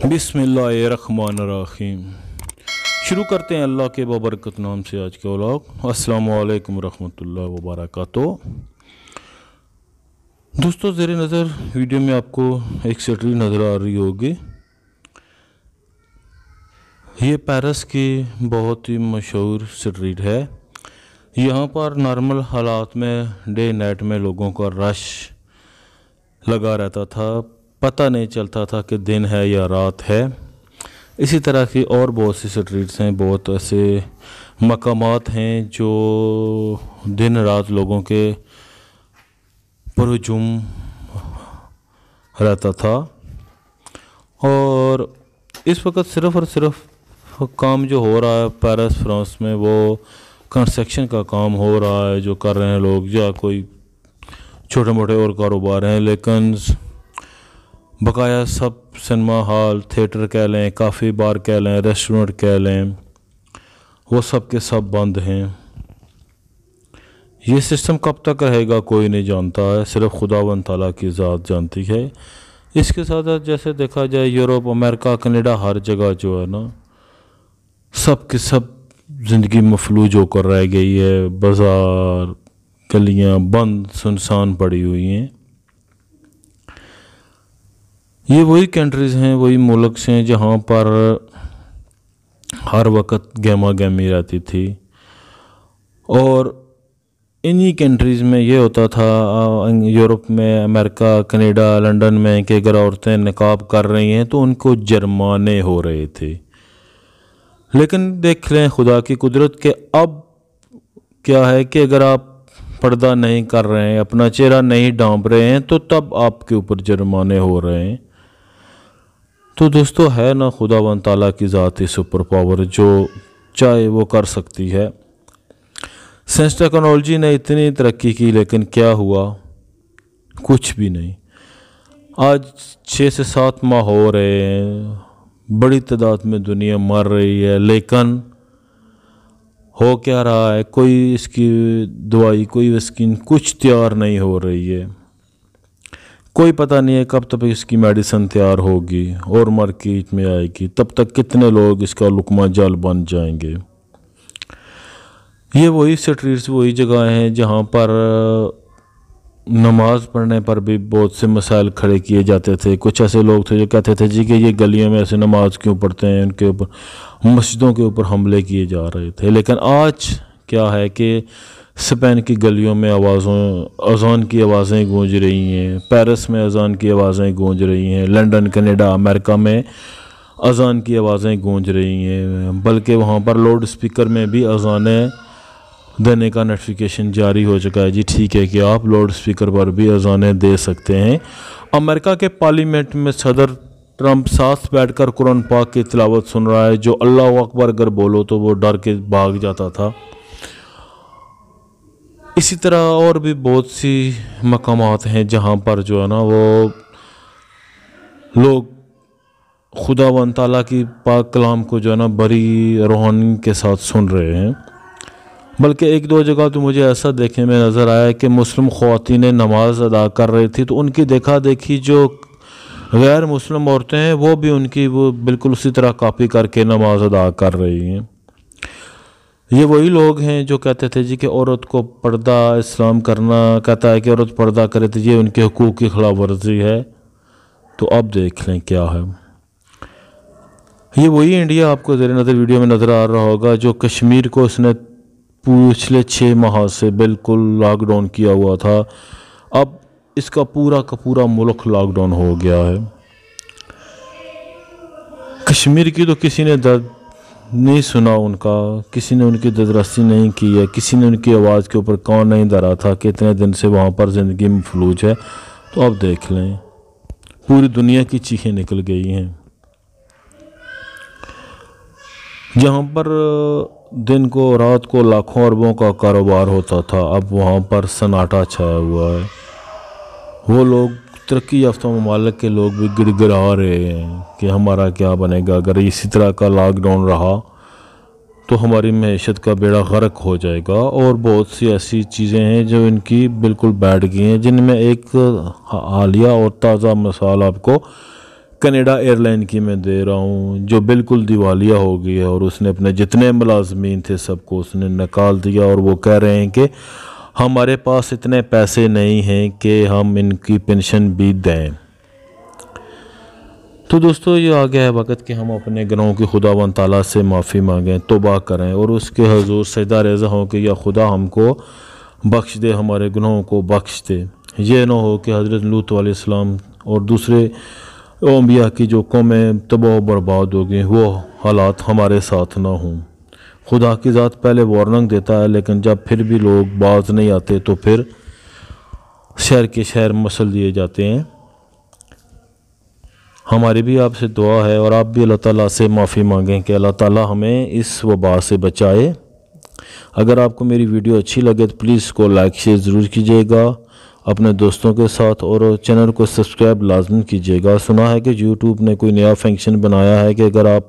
बिसमीम शुरू करते हैं अल्लाह के बबरकत नाम से आज के व्लॉग अस्सलाम वालेकुम रहमतुल्लाहि व बरकातहू दोस्तों ज़ेर नज़र वीडियो में आपको एक सैटरी नज़र आ रही होगी ये पेरिस की बहुत ही मशहूर स्ट्रीट है यहाँ पर नॉर्मल हालात में डे नाइट में लोगों का रश लगा रहता था पता नहीं चलता था कि दिन है या रात है इसी तरह की और बहुत सी स्ट्रीट्स हैं बहुत ऐसे मकाम हैं जो दिन रात लोगों के परजुम रहता था और इस वक्त सिर्फ़ और सिर्फ काम जो हो रहा है पेरिस फ्रांस में वो कंस्ट्रक्शन का काम हो रहा है जो कर रहे हैं लोग या कोई छोटे मोटे और कारोबार हैं लेकिन बकाया सब सिनेमा हॉल थिएटर कह लें काफ़ी बार कह लें रेस्टोरेंट कह लें वो सब के सब बंद हैं ये सिस्टम कब तक रहेगा कोई नहीं जानता है सिर्फ खुदा वन तला की ज़ात जानती है इसके साथ साथ जैसे देखा जाए यूरोप अमेरिका कनाडा हर जगह जो है ना सब के सब ज़िंदगी मफलूज होकर रह गई है बाज़ार गलियाँ बंद सुनसान पड़ी हुई हैं ये वही कंट्रीज़ हैं वही मुल्क हैं जहाँ पर हर वक्त गहमा गहमी रहती थी और इन्हीं कंट्रीज़ में ये होता था यूरोप में अमेरिका कनाडा लंदन में कि अगर औरतें नकाब कर रही हैं तो उनको जुर्माने हो रहे थे लेकिन देख लें खुदा की कुदरत के अब क्या है कि अगर आप पर्दा नहीं कर रहे हैं अपना चेहरा नहीं डांप रहे हैं तो तब आपके ऊपर जुर्माने हो रहे हैं तो दोस्तों है ना खुदा वन ताला की ज़ाती सुपर पावर जो चाहे वो कर सकती है साइंस टेक्नोलॉजी ने इतनी तरक्की की लेकिन क्या हुआ कुछ भी नहीं आज छः से सात माह हो रहे हैं बड़ी तादाद में दुनिया मर रही है लेकिन हो क्या रहा है कोई इसकी दवाई कोई वस्किन कुछ तैयार नहीं हो रही है कोई पता नहीं है कब तक इसकी मेडिसिन तैयार होगी और मार्केट में आएगी तब तक कितने लोग इसका लुकमा जाल बन जाएंगे ये वही स्ट्रीट्स वही जगह हैं जहाँ पर नमाज़ पढ़ने पर भी बहुत से मसाइल खड़े किए जाते थे कुछ ऐसे लोग थे जो कहते थे जी कि ये गलियों में ऐसे नमाज क्यों पढ़ते हैं उनके ऊपर मस्जिदों के ऊपर हमले किए जा रहे थे लेकिन आज क्या है कि स्पेन की गलियों में आवाज़ों अजान की आवाज़ें गूंज रही हैं पेरिस में अजान की आवाज़ें गूंज रही हैं लंदन कनाडा अमेरिका में अजान की आवाज़ें गूंज रही हैं बल्कि वहाँ पर लाउड स्पीकर में भी अजानें देने का नोटिफिकेशन जारी हो चुका है जी ठीक है कि आप लाउड स्पीकर पर भी अजानें दे सकते हैं अमेरिका के पार्लियामेंट में सदर ट्रंप साथ बैठकर कुरान पाक की तलावत सुन रहा है जो अल्लाह अकबर अगर बोलो तो वो डर के भाग जाता था इसी तरह और भी बहुत सी मकाम हैं जहाँ पर जो है ना वो लोग खुदा वन तला की पाक कलाम को जो है ना बड़ी रूहानी के साथ सुन रहे हैं बल्कि एक दो जगह तो मुझे ऐसा देखने में नज़र आया कि मुस्लिम ख़वान नमाज अदा कर रही थी तो उनकी देखा देखी जो गैर मुस्लिम औरतें हैं वो भी उनकी वो बिल्कुल उसी तरह कापी करके नमाज अदा कर रही हैं ये वही लोग हैं जो कहते थे जी कि औरत को पर्दा इस्लाम करना कहता है कि औरत पर्दा करे तो ये उनके हकूक़ की खिलाफ वर्जी है तो अब देख लें क्या है ये वही इंडिया आपको ज़र नज़र वीडियो में नज़र आ रहा होगा जो कश्मीर को उसने पिछले छः माह से बिल्कुल लॉकडाउन किया हुआ था अब इसका पूरा का पूरा मुल्क लॉकडाउन हो गया है कश्मीर की तो किसी ने दर्द नहीं सुना उनका किसी ने उनकी ददरस्ती नहीं की है किसी ने उनकी आवाज़ के ऊपर कौन नहीं धरा था कि इतने दिन से वहाँ पर ज़िंदगी मफलूज है तो अब देख लें पूरी दुनिया की चीखें निकल गई हैं जहाँ पर दिन को रात को लाखों अरबों का कारोबार होता था अब वहाँ पर सन्नाटा छाया हुआ है वो लोग तरक्की याफ्ता ममालक के लोग भी गिर गिरा रहे हैं कि हमारा क्या बनेगा अगर इसी तरह का लॉकडाउन रहा तो हमारी मीशत का बेड़ा गर्क हो जाएगा और बहुत सी ऐसी चीज़ें हैं जो इनकी बिल्कुल बैठ गई हैं जिनमें एक हालिया और ताज़ा मिसाल आपको कनेडा एयरलाइन की मैं दे रहा हूँ जो बिल्कुल दिवालिया हो गई है और उसने अपने जितने मुलाजमीन थे सबको उसने निकाल दिया और वो कह रहे हैं कि हमारे पास इतने पैसे नहीं हैं कि हम इनकी पेंशन भी दें तो दोस्तों ये आ गया है वक़्त कि हम अपने ग्रहों की खुदा वन ताला से माफ़ी मांगें तोबा करें और उसके हजूर सजदा रेजा हों कि या खुदा हमको बख्श दे हमारे ग्रहों को बख्श दे ये ना हो कि हज़रत लूत आसमाम और दूसरे ओम्बिया की जो कौमें तबाह बर्बाद हो गई वो हालात हमारे साथ ना हों खुदा की ज़ात पहले वार्निंग देता है लेकिन जब फिर भी लोग बाज नहीं आते तो फिर शहर के शहर मसल दिए जाते हैं हमारी भी आपसे दुआ है और आप भी अल्लाह ताला से माफ़ी मांगें कि अल्लाह ताला हमें इस वबा से बचाए अगर आपको मेरी वीडियो अच्छी लगे तो प्लीज़ इसको लाइक शेयर ज़रूर कीजिएगा अपने दोस्तों के साथ और चैनल को सब्सक्राइब लाजम कीजिएगा सुना है कि यूट्यूब ने कोई नया फंक्शन बनाया है कि अगर आप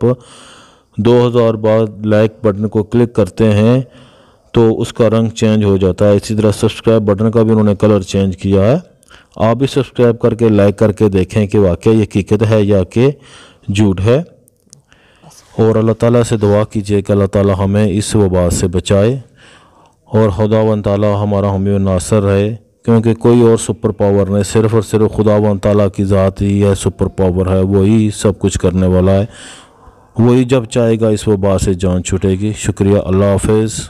2000 बार लाइक बटन को क्लिक करते हैं तो उसका रंग चेंज हो जाता है इसी तरह सब्सक्राइब बटन का भी उन्होंने कलर चेंज किया है आप भी सब्सक्राइब करके लाइक करके देखें कि वाकई हकीकत है या कि झूठ है और अल्लाह ताला से दुआ कीजिए कि अल्लाह ताला हमें इस वबा से बचाए और खुदा ताला हमारा हमें नासर रहे क्योंकि कोई और सुपर पावर नहीं सिर्फ़ और सिर्फ खुदा ताला की ज़ात ही है सुपर पावर है वही सब कुछ करने वाला है वही जब चाहेगा इस वबा से जान छुटेगी शुक्रिया अल्लाह हाफिज़